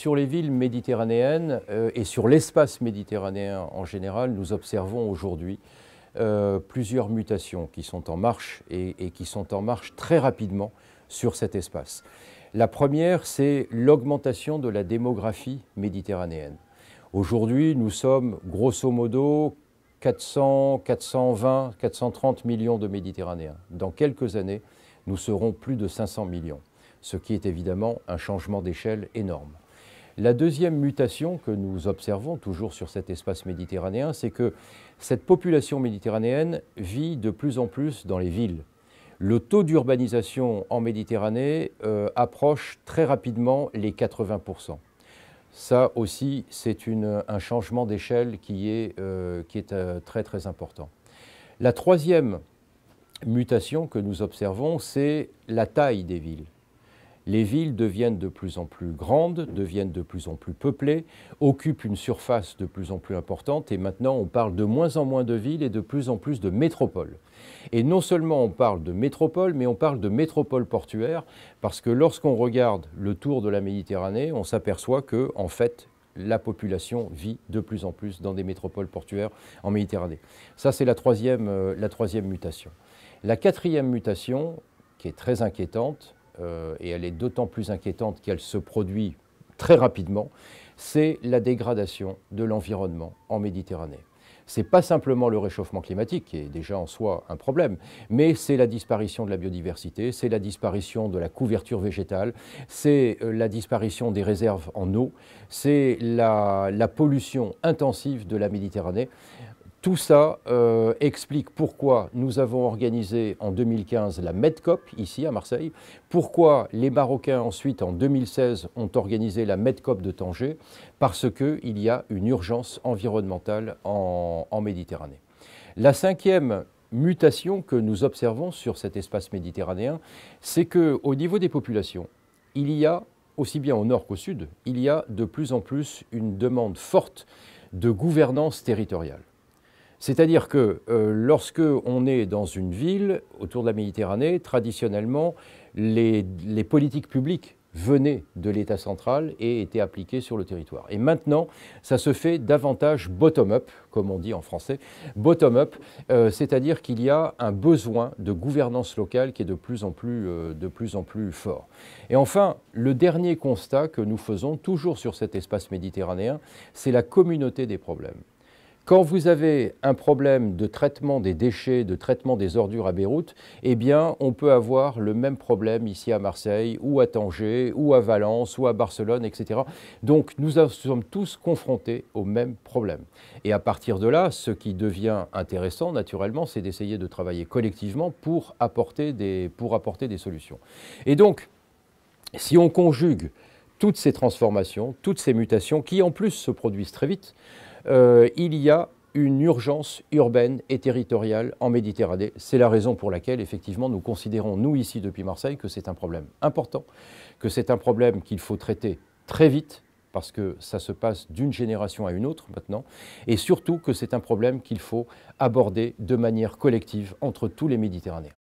Sur les villes méditerranéennes euh, et sur l'espace méditerranéen en général, nous observons aujourd'hui euh, plusieurs mutations qui sont en marche et, et, qui sont en marche très rapidement sur cet espace. La première, c'est l'augmentation de la démographie méditerranéenne. Aujourd'hui, nous sommes grosso modo 400, 420, 430 millions de Méditerranéens. Dans quelques années, nous serons plus de 500 millions, ce qui est évidemment un changement d'échelle énorme. La deuxième mutation que nous observons toujours sur cet espace méditerranéen, c'est que cette population méditerranéenne vit de plus en plus dans les villes. Le taux d'urbanisation en Méditerranée euh, approche très rapidement les 80%. Ça aussi, c'est un changement d'échelle qui est, euh, euh, très très important. La troisième mutation que nous observons, c'est la taille des villes les villes deviennent de plus en plus grandes, deviennent de plus en plus peuplées, occupent une surface de plus en plus importante et maintenant on parle de moins en moins de villes et de plus en plus de métropoles. Et non seulement on parle de métropoles, mais on parle de métropoles portuaires parce que lorsqu'on regarde le tour de la Méditerranée, on s'aperçoit que en fait la population vit de plus en plus dans des métropoles portuaires en Méditerranée. Ça, c'est la troisième euh, mutation. La quatrième mutation, qui est très inquiétante, euh, et elle est d'autant plus inquiétante qu'elle se produit très rapidement, c'est la dégradation de l'environnement en Méditerranée n'est pas simplement le réchauffement climatique, qui est déjà en soi un problème, mais c'est la disparition de la biodiversité, c'est la disparition de la couverture végétale, c'est euh, la disparition des réserves en eau, c'est la pollution intensive de la Méditerranée. Tout ça euh, explique pourquoi nous avons organisé en 2015 la MedCop ici à Marseille, pourquoi les Marocains ensuite en 2016 ont organisé la MedCop de Tanger, parce qu'il y a une urgence environnementale en, en Méditerranée. La cinquième mutation que nous observons sur cet espace méditerranéen, c'est qu'au niveau des populations, il y a, aussi bien au nord qu'au sud, il y a de plus en plus une demande forte de gouvernance territoriale. C'est-à-dire que euh, lorsque on est dans une ville autour de la Méditerranée, traditionnellement, les, politiques publiques venaient de l'État central et étaient appliquées sur le territoire. Et maintenant, ça se fait davantage bottom-up, comme on dit en français, bottom-up, euh, c'est-à-dire qu'il y a un besoin de gouvernance locale qui est de plus, en plus, euh, de plus en plus fort. Et enfin, le dernier constat que nous faisons toujours sur cet espace méditerranéen, c'est la communauté des problèmes. Quand vous avez un problème de traitement des déchets, de traitement des ordures à Beyrouth, eh bien, on peut avoir le même problème ici à Marseille, ou à Tanger, ou à Valence, ou à Barcelone, etc. Donc, nous sommes tous confrontés au même problème. Et à partir de là, ce qui devient intéressant, naturellement, c'est d'essayer de travailler collectivement pour apporter des, pour apporter des solutions. Et donc, si on conjugue toutes ces transformations, toutes ces mutations, qui en plus se produisent très vite, euh, il y a une urgence urbaine et territoriale en Méditerranée. C'est la raison pour laquelle, effectivement, nous considérons, nous ici depuis Marseille, que c'est un problème important, que c'est un problème qu'il faut traiter très vite, parce que ça se passe d'une génération à une autre maintenant, et surtout que c'est un problème qu'il faut aborder de manière collective entre tous les Méditerranéens.